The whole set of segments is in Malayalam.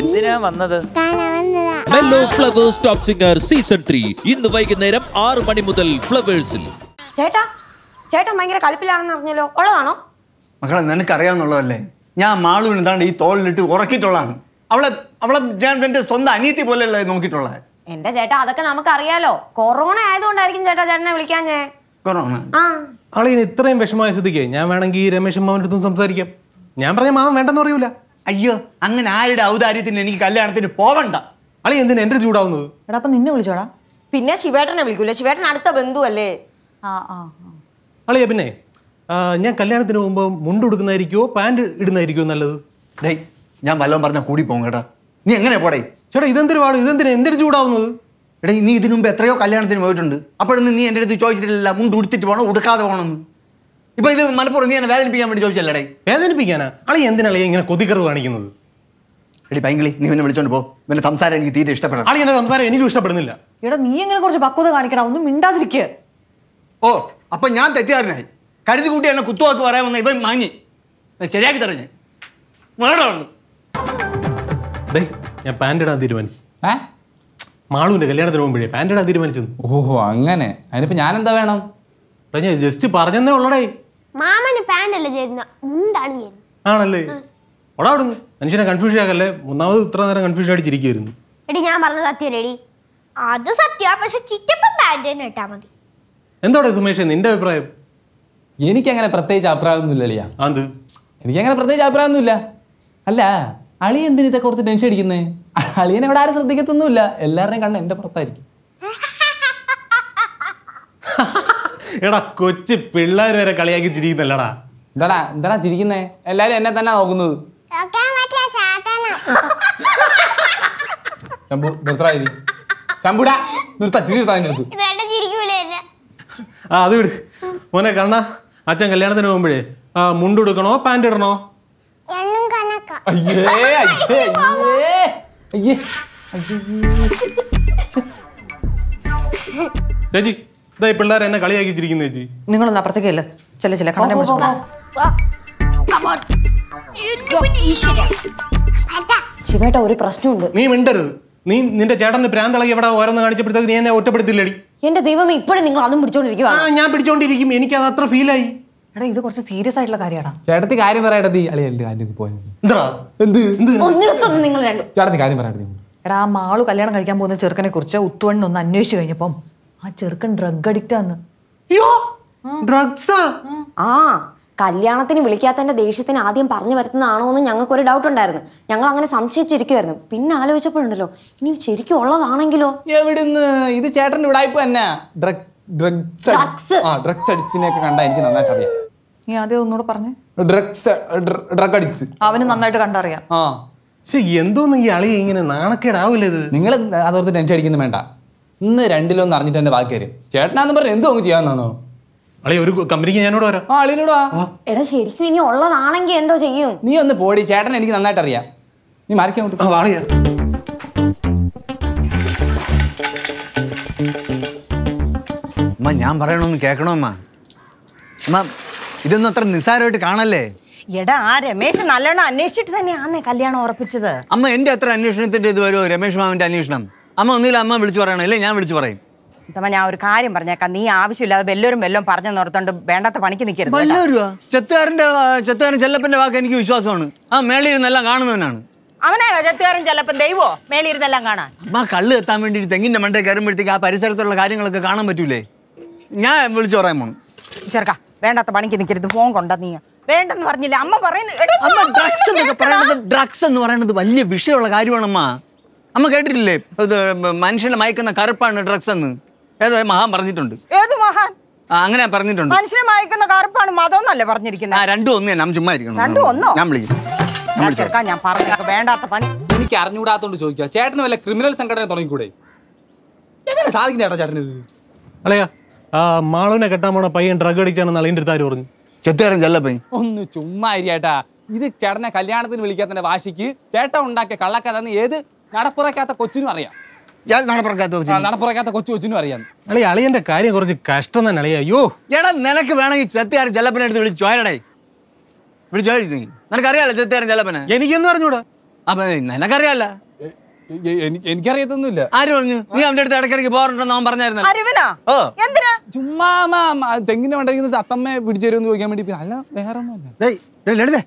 എന്തിനാ വന്നത് മെല്ലോ Flowers Top Singer season three ഇന്ന് വൈകുന്നേരം ആറ് മണി മുതൽ ഫ്ലവേഴ്സിൽ ചേട്ടാ ചേട്ടൻ ഭയങ്കര കളിപ്പിലാണെന്ന് അറിഞ്ഞല്ലോ ഉള്ളതാണോ മക്കളെ നിനക്കറിയാവുന്നുള്ളതല്ലേ ഞാൻ മാളുവിന് എന്താണ്ട് ഈ തോളിലിട്ട് ഉറക്കിയിട്ടുള്ളതാണ് അവളെ അവളെ ഞാൻ എന്റെ സ്വന്തം അനിയത്തി പോലെയല്ലേ നോക്കിയിട്ടുള്ള എന്റെ ചേട്ടാ അതൊക്കെ നമുക്കറിയാലോ കൊറോണ ആയതുകൊണ്ടായിരിക്കും ചേട്ടാ ചേട്ടനെ വിളിക്കാൻ ഞാൻ കൊറോണ ആളിന് ഇത്രയും വിഷമമായ സ്ഥിതിക്ക് ഞാൻ വേണമെങ്കിൽ രമേശ് മാമൻ്റെ അടുത്തും സംസാരിക്കാം ഞാൻ പറഞ്ഞ മാമൻ വേണ്ടെന്ന് പറയൂല അയ്യോ അങ്ങനെ ആരുടെ ഔദാര്യത്തിന് എനിക്ക് കല്യാണത്തിന് പോവണ്ട അളി എന്തിനാ എന്റെ ചൂടാവുന്നത് എടാ അപ്പൊ നിന്നെ വിളിച്ചോടാ പിന്നെ ശിവേട്ടനെ വിളിക്കൂല ശിവേട്ടൻ അടുത്ത ബന്ധുവല്ലേ ആ ആ അളിയ പിന്നെ ഞാൻ കല്യാണത്തിന് മുമ്പ് മുണ്ട് ഉടുക്കുന്നതായിരിക്കോ പാൻറ് ഇടുന്നതായിരിക്കോ നല്ലത് ഞാൻ വല്ലതും പറഞ്ഞാൽ കൂടി പോകും കേട്ടാ നീ എങ്ങനെ പോടേ ചേട്ടാ ഇതെന്തൊരു പാടും ഇതെന്തിനാ എന്തൊരു ചൂടാവുന്നത് എടാ നീ ഇതിനു മുമ്പ് എത്രയോ കല്യാണത്തിന് പോയിട്ടുണ്ട് അപ്പോഴൊന്നും നീ എൻ്റെ അടുത്ത് ചോദിച്ചിട്ടില്ല മുണ്ട് ഉടുത്തിട്ട് പോകണം ഉടുക്കാതെ പോകണം ഇപ്പൊ ഇത് മലപ്പുറം നീ എന്നെ വേദനിപ്പിക്കാൻ വേണ്ടി ചോദിച്ചല്ലേ വേദനിപ്പിക്കാനാ അളി എന്തിനാണ് ഇങ്ങനെ കൊതിക്കറിവ് കാണിക്കുന്നത് എടി പൈങ്കിളി നീ എന്നെ വിളിച്ചോണ്ട് പോ പിന്നെ സംസാരം എനിക്ക് തീരെ ഇഷ്ടപ്പെടണം അളി എന്റെ സംസാരം എനിക്കും ഇഷ്ടപ്പെടുന്നില്ല എടാ നീ എങ്ങനെ കുറച്ച് പക്വത കാണിക്കണം ഒന്നും മിണ്ടാതിരിക്കുക ഓ അപ്പൊ ഞാൻ തെറ്റുകാരനായി കരുതി കൂട്ടി എന്നെ കുത്തുവാക്ക് പറയാൻ വന്ന ഇവൻ മാങ്ങി ശരിയാക്കി തരാം ഞാൻ ഞാൻ പാൻ്റ് ഇടാൻ തീരുമാനിച്ചു മാളുവിന്റെ കല്യാണത്തിന് മുമ്പേ പാൻ്റ് ഇടാൻ തീരുമാനിച്ചു ഓഹോ അങ്ങനെ അതിനിപ്പോ ഞാൻ എന്താ വേണം ജസ്റ്റ് പറഞ്ഞെന്നേ ഉള്ളടേ മാമന് പാന്റ് അല്ല ചേരുന്ന മുണ്ടാണ് ചേരുന്നത് ആണല്ലേ മനുഷ്യനെ കൺഫ്യൂഷൻ ആക്കല്ലേ മൂന്നാമത് ഇത്ര നേരം കൺഫ്യൂഷൻ അടിച്ചിരിക്കുവായിരുന്നു എടി ഞാൻ പറഞ്ഞ സത്യം എടി അത് സത്യ പക്ഷെ ചിറ്റപ്പം പാന്റ് തന്നെ ഇട്ടാ മതി എന്തോടെ സുമേഷ് നിന്റെ അഭിപ്രായം എനിക്കങ്ങനെ പ്രത്യേകിച്ച് അഭിപ്രായമൊന്നുമില്ല അളിയ അത് എനിക്കങ്ങനെ പ്രത്യേകിച്ച് അഭിപ്രായമൊന്നുമില്ല അല്ല അളി എന്തിനാ ഇതൊക്കെ കുറച്ച് ടെൻഷൻ അടിക്കുന്നത് അളിയനെ ഇവിടെ ആരും ശ്രദ്ധിക്കത്തൊന്നുമില്ല എല്ലാവരുടെയും കണ്ണ് എൻ്റെ പുറത്തായിരിക്കും എടാ കൊച്ചു പിള്ളേർ വരെ കളിയാക്കി ചിരിക്കുന്നല്ലടാ എന്താടാ എന്താടാ ചിരിക്കുന്നേ എല്ലാരും എന്നെ തന്നെ നോക്കുന്നത് ആ അത് വിട് മോനെ കണ്ണ അച്ഛൻ കല്യാണത്തിന് പോകുമ്പോഴേ മുണ്ട് എടുക്കണോ പാൻറ് ഇടണോ അയ്യേ അയ്യേ അയ്യേ അയ്യേ ചേച്ചി ഇതായി പിള്ളേർ എന്നെ കളിയാക്കി ചിരിക്കുന്ന ചേച്ചി നിങ്ങളൊന്നും അപ്പുറത്തേക്കല്ല ചില ചില ശിവേട്ട ഒരു പ്രശ്നമുണ്ട് നീ മിണ്ടരുത് നീ നിന്റെ ചേട്ടന്റെ പ്രാന്തളകി എവിടെ ഓരോന്ന് കാണിച്ചപ്പോഴത്തേക്ക് നീ എന്നെ ഒറ്റപ്പെടുത്തില്ലടി എന്റെ ദൈവം ഇപ്പോഴും നിങ്ങൾ അതും പിടിച്ചോണ്ടിരിക്കുവാണ് ഞാൻ പിടിച്ചോണ്ടിരിക്കും എനിക്ക് അത് അത്ര ഫീലായി എടാ ഇത് കുറച്ച് സീരിയസ് ആയിട്ടുള്ള കാര്യമാണ് ചേട്ടത്തി കാര്യം പറയാ നീ എന്ത് എന്ത് കാര്യം എടാ മാളു കല്യാണം കഴിക്കാൻ പോകുന്ന ചെറുക്കനെ കുറിച്ച് ഉത്തുവണ്ണൊന്ന് അന്വേഷിച്ചു കഴിഞ്ഞപ്പം ആ ചെറുക്കൻ ഡ്രഗ് അഡിക്റ്റാന്ന് ആ കല്യാണത്തിന് വിളിക്കാത്തതിന്റെ ദേഷ്യത്തിന് ആദ്യം പറഞ്ഞു വരുത്തുന്നതാണോ എന്ന് ഞങ്ങൾക്ക് ഒരു ഡൗട്ട് ഉണ്ടായിരുന്നു ഞങ്ങൾ അങ്ങനെ സംശയിച്ചിരിക്കുവായിരുന്നു പിന്നെ ആലോചിച്ചപ്പോഴുണ്ടല്ലോ ഇനി ശരിക്കും ഉള്ളതാണെങ്കിലോ എവിടുന്ന് ഇത് ചേട്ടന്റെ വിടായ്പ തന്നെ ഡ്രഗ്സ് ഡ്രഗ്സ് അടിച്ചിനെയൊക്കെ കണ്ടാ എനിക്ക് നന്നായിട്ട് അറിയാം നീ ആദ്യം പറഞ്ഞു ഡ്രഗ്സ് ഡ്രഗ് അടിച്ച് അവന് നന്നായിട്ട് കണ്ടറിയാം ആ എന്തോന്ന് ഈ അളി ഇങ്ങനെ നാണക്കേടാവില്ല ഇത് നിങ്ങൾ അതോർത്ത് ടെൻഷൻ അടിക്കുന്നു വേണ്ട ഇന്ന് രണ്ടിലൊന്ന് അറിഞ്ഞിട്ട് എന്റെ ബാക്കി വരും ചേട്ടനാന്ന് പറഞ്ഞ എന്തോ അങ്ങ് ചെയ്യാന്നാണോ ഒരു കമ്പനിക്ക് ഞാനോട് വരാം ആ എടാ ശരിക്കും ഇനി ഉള്ളതാണെങ്കിൽ എന്തോ ചെയ്യും നീ ഒന്ന് പോടി ചേട്ടൻ എനിക്ക് നന്നായിട്ട് അറിയാം നീ മാറിക്കാൻ അമ്മ ഞാൻ പറയണമെന്ന് കേക്കണോ അമ്മ അമ്മ ഇതൊന്നും അത്ര നിസ്സാരമായിട്ട് കാണല്ലേ എടാ ആ രമേശ് നല്ലോണം അന്വേഷിച്ചിട്ട് തന്നെയാന്നേ കല്യാണം ഉറപ്പിച്ചത് അമ്മ എന്റെ അത്ര അന്വേഷണത്തിന്റെ ഇത് വരുമോ രമേശ് മാമന്റെ അന്വേഷണം അമ്മ ഒന്നില്ല അമ്മ വിളിച്ചു പറയണം അല്ലേ ഞാൻ വിളിച്ചു പറയും തമ്മ ഞാൻ ഒരു കാര്യം പറഞ്ഞേക്കാം നീ ആവശ്യമില്ലാതെ വെല്ലോരും വെല്ലോം പറഞ്ഞു നിർത്തോണ്ട് വേണ്ടാത്ത പണിക്ക് നിൽക്കരുത് വല്ലവരുവാ ചെത്തുകാരന്റെ ചെത്തുകാരൻ ചെല്ലപ്പന്റെ വാക്ക് എനിക്ക് വിശ്വാസമാണ് ആ മേളിൽ ഇരുന്നെല്ലാം കാണുന്നവനാണ് അവനാണോ ചെത്തുകാരൻ ചെല്ലപ്പൻ ദൈവോ മേളിൽ ഇരുന്നെല്ലാം കാണാൻ അമ്മ കള്ള് എത്താൻ വേണ്ടി തെങ്ങിന്റെ മണ്ടേ കയറുമ്പോഴത്തേക്ക് ആ പരിസരത്തുള്ള കാര്യങ്ങളൊക്കെ കാണാൻ പറ്റൂലേ ഞാൻ വിളിച്ചു പറയാൻ പോണു ചെറുക്ക വേണ്ടാത്ത പണിക്ക് നിൽക്കരുത് ഫോൺ കൊണ്ടാ നീ വേണ്ടെന്ന് പറഞ്ഞില്ല അമ്മ പറയുന്നത് ഡ്രഗ്സ് എന്ന് പറയുന്നത് വലിയ വിഷയമുള്ള കാര്യമാണ് അമ്മ അമ്മ കേട്ടിട്ടില്ലേ മനുഷ്യനെ മയക്കുന്ന കറുപ്പാണ് ഡ്രഗ്സ് എന്ന് ഏതോ മഹാൻ പറഞ്ഞിട്ടുണ്ട് ഏത് മഹാൻ അങ്ങനെ പറഞ്ഞിട്ടുണ്ട് മനുഷ്യനെ മയക്കുന്ന കറുപ്പാണ് മതം എന്നല്ലേ പറഞ്ഞിരിക്കുന്നത് രണ്ടും ഒന്ന് ഞാൻ ചുമ്മാ ഇരിക്കണം രണ്ടും ഒന്നോ ഞാൻ വിളിക്കും ഞാൻ പറഞ്ഞു വേണ്ടാത്ത പണി എനിക്ക് അറിഞ്ഞുകൂടാത്തോണ്ട് ചോദിക്കുക ചേട്ടന് വല്ല ക്രിമിനൽ സംഘടന തുടങ്ങിക്കൂടെ എങ്ങനെ സാധിക്കും ചേട്ടാ ചേട്ടനിത് അല്ലയാ ആ മാളുവിനെ കെട്ടാൻ പോണ പയ്യൻ ഡ്രഗ് അടിക്കാണെന്ന് അളിയൻ്റെ അടുത്ത് ആര് പറഞ്ഞു ചെത്തുകാരൻ ചെല്ലപ്പൻ ഒന്ന് ചുമ്മാ ഇരിയേട്ടാ ഇത് ചേട്ടനെ കല്യാണത്തിന് വിളിക്കാത്തതിന്റെ വാശിക്ക് ചേട്ടൻ ഉണ്ടാക്കിയ കള്ളക്കഥന്ന് ഏത് നടപ്പുറക്കാത്ത കൊച്ചിനും അറിയാം ഞാൻ നടപ്പുറക്കാത്ത കൊച്ചു നടപ്പുറക്കാത്ത കൊച്ചു കൊച്ചിനും അറിയാം അളി അളിയന്റെ കാര്യം കുറച്ച് കഷ്ടം തന്നെ അളിയോ അയ്യോ എടാ നിനക്ക് വേണമെങ്കിൽ ചെത്തിയാരും ചെല്ലപ്പനെ എടുത്ത് വിളിച്ചു ആരടേ വിളിച്ചു നിനക്കറിയാലോ ചെത്തിയാരും ചെല്ലപ്പനെ എനിക്കെന്ന് പറഞ്ഞൂടാ അപ്പൊ നിനക്കറിയാല എനിക്കറിയത്തൊന്നുമില്ല ആര് പറഞ്ഞു നീ അവന്റെ അടുത്ത് ഇടയ്ക്കിടയ്ക്ക് പോകാറുണ്ടെന്ന് അവൻ പറഞ്ഞായിരുന്നു ചുമ്മാ തെങ്ങിന്റെ മണ്ടയ്ക്ക് അത്തമ്മ പിടിച്ചു തരുമെന്ന് ചോദിക്കാൻ വേണ്ടി അല്ല വേറെ ഒന്നും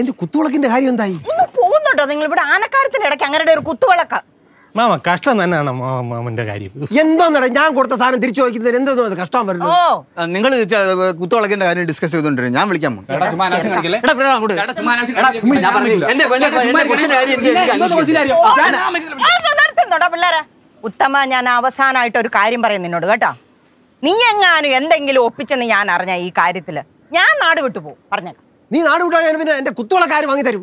എന്റെ കുത്തുവിളക്കിന്റെ കാര്യം എന്തായി കേട്ടോ നിങ്ങൾ ഇവിടെ ആനക്കാരത്തിന്റെ ഇടയ്ക്ക് അങ്ങനെ ഒരു കുത്തുവിളക്ക് മാമ കഷ്ടം തന്നെയാണ് മാമന്റെ കാര്യം എന്തോന്നട ഞാൻ കൊടുത്ത സാധനം തിരിച്ചു ചോദിക്കുന്നതിന് എന്തോന്നു കഷ്ടം വരുന്നു നിങ്ങൾ കുത്തുവളക്കിന്റെ കാര്യം ഡിസ്കസ് ചെയ്തോണ്ടിരുന്നു ഞാൻ വിളിക്കാൻ പിള്ളേരെ ഉത്തമ ഞാൻ അവസാനമായിട്ട് ഒരു കാര്യം പറയും നിന്നോട് കേട്ടോ നീ എങ്ങാനും എന്തെങ്കിലും ഒപ്പിച്ചെന്ന് ഞാൻ അറിഞ്ഞ ഈ കാര്യത്തില് ഞാൻ നാട് വിട്ടു പോകും പറഞ്ഞേക്കാം നീ നാട് വിട്ടാൽ പിന്നെ എന്റെ കുത്തുവളക്കാർ വാങ്ങി തരും